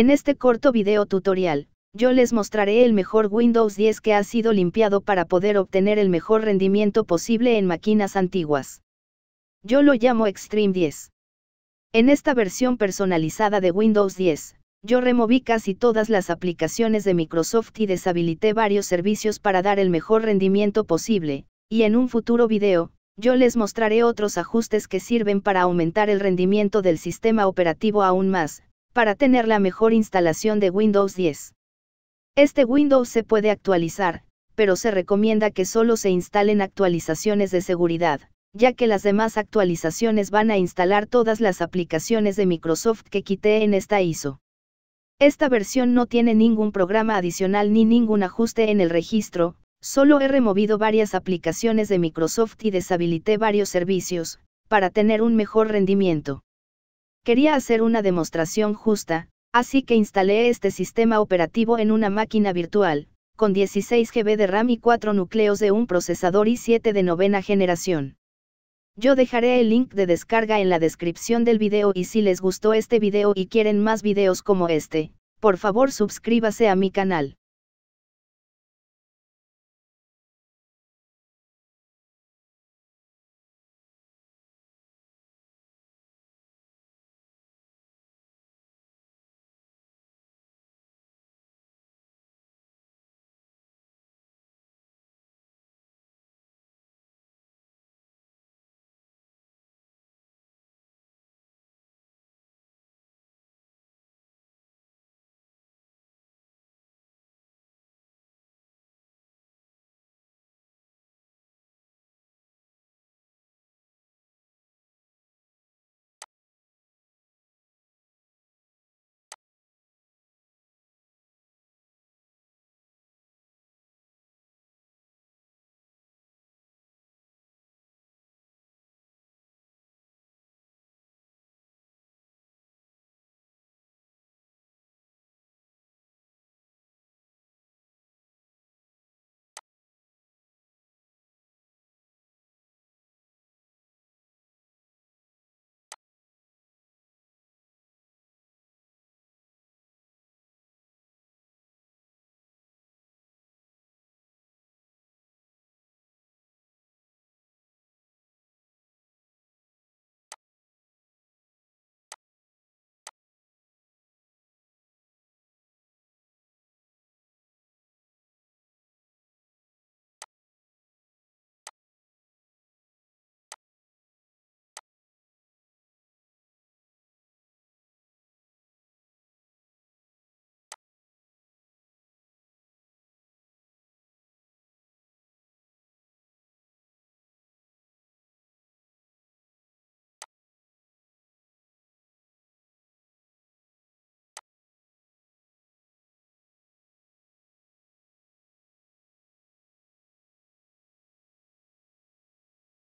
En este corto video tutorial, yo les mostraré el mejor Windows 10 que ha sido limpiado para poder obtener el mejor rendimiento posible en máquinas antiguas. Yo lo llamo Extreme 10. En esta versión personalizada de Windows 10, yo removí casi todas las aplicaciones de Microsoft y deshabilité varios servicios para dar el mejor rendimiento posible, y en un futuro video, yo les mostraré otros ajustes que sirven para aumentar el rendimiento del sistema operativo aún más, para tener la mejor instalación de Windows 10. Este Windows se puede actualizar, pero se recomienda que solo se instalen actualizaciones de seguridad, ya que las demás actualizaciones van a instalar todas las aplicaciones de Microsoft que quité en esta ISO. Esta versión no tiene ningún programa adicional ni ningún ajuste en el registro, solo he removido varias aplicaciones de Microsoft y deshabilité varios servicios, para tener un mejor rendimiento. Quería hacer una demostración justa, así que instalé este sistema operativo en una máquina virtual, con 16 GB de RAM y 4 núcleos de un procesador i7 de novena generación. Yo dejaré el link de descarga en la descripción del video y si les gustó este video y quieren más videos como este, por favor suscríbase a mi canal.